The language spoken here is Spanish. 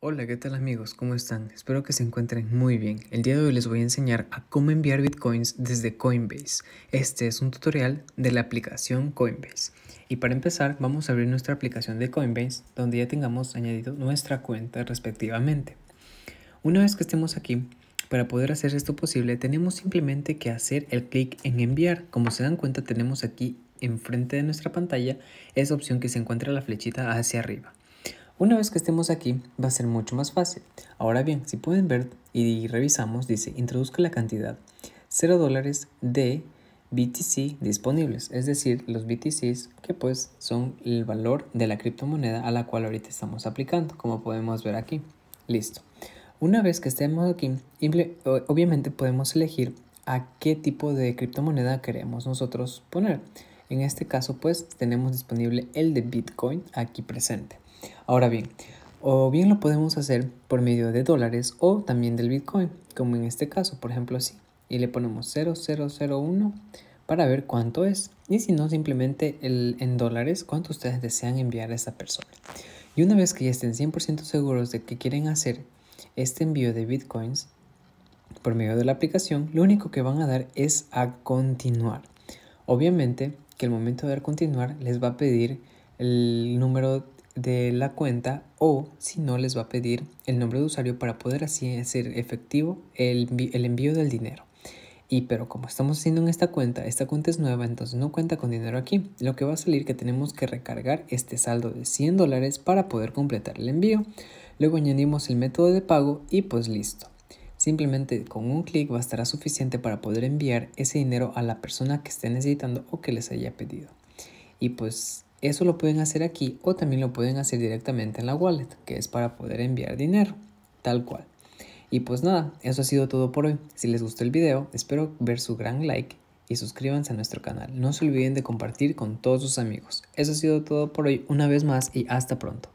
Hola, ¿qué tal amigos? ¿Cómo están? Espero que se encuentren muy bien. El día de hoy les voy a enseñar a cómo enviar bitcoins desde Coinbase. Este es un tutorial de la aplicación Coinbase. Y para empezar, vamos a abrir nuestra aplicación de Coinbase, donde ya tengamos añadido nuestra cuenta respectivamente. Una vez que estemos aquí, para poder hacer esto posible, tenemos simplemente que hacer el clic en enviar. Como se dan cuenta, tenemos aquí enfrente de nuestra pantalla esa opción que se encuentra la flechita hacia arriba. Una vez que estemos aquí, va a ser mucho más fácil. Ahora bien, si pueden ver y revisamos, dice, introduzca la cantidad 0 dólares de BTC disponibles, es decir, los BTC que pues son el valor de la criptomoneda a la cual ahorita estamos aplicando, como podemos ver aquí. Listo. Una vez que estemos aquí, obviamente podemos elegir a qué tipo de criptomoneda queremos nosotros poner. En este caso pues tenemos disponible el de Bitcoin aquí presente. Ahora bien, o bien lo podemos hacer por medio de dólares o también del Bitcoin, como en este caso, por ejemplo así. Y le ponemos 0001 para ver cuánto es. Y si no, simplemente en dólares, cuánto ustedes desean enviar a esa persona. Y una vez que ya estén 100% seguros de que quieren hacer este envío de Bitcoins por medio de la aplicación, lo único que van a dar es a continuar. Obviamente que el momento de dar continuar les va a pedir el número de la cuenta o si no les va a pedir el nombre de usuario para poder así hacer efectivo el, el envío del dinero. Y pero como estamos haciendo en esta cuenta, esta cuenta es nueva, entonces no cuenta con dinero aquí. Lo que va a salir que tenemos que recargar este saldo de 100 dólares para poder completar el envío. Luego añadimos el método de pago y pues listo. Simplemente con un clic bastará suficiente para poder enviar ese dinero a la persona que esté necesitando o que les haya pedido. Y pues eso lo pueden hacer aquí o también lo pueden hacer directamente en la wallet, que es para poder enviar dinero, tal cual. Y pues nada, eso ha sido todo por hoy. Si les gustó el video, espero ver su gran like y suscríbanse a nuestro canal. No se olviden de compartir con todos sus amigos. Eso ha sido todo por hoy una vez más y hasta pronto.